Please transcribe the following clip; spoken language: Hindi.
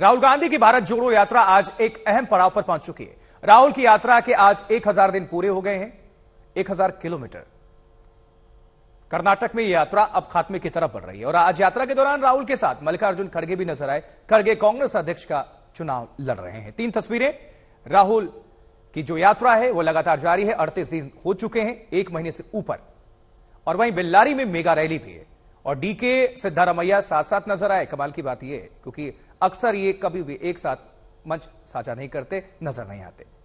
राहुल गांधी की भारत जोड़ो यात्रा आज एक अहम पड़ाव पर पहुंच चुकी है राहुल की यात्रा के आज 1000 दिन पूरे हो गए हैं 1000 किलोमीटर कर्नाटक में यह यात्रा अब खात्मे की तरफ बढ़ रही है और आज यात्रा के दौरान राहुल के साथ मल्लिकार्जुन खड़गे भी नजर आए खड़गे कांग्रेस अध्यक्ष का चुनाव लड़ रहे हैं तीन तस्वीरें राहुल की जो यात्रा है वह लगातार जारी है अड़तीस दिन हो चुके हैं एक महीने से ऊपर और वहीं बेल्लारी में मेगा रैली भी है और डीके सिद्धारमैया साथ साथ नजर आए कमाल की बात यह क्योंकि अक्सर ये कभी भी एक साथ मंच साझा नहीं करते नजर नहीं आते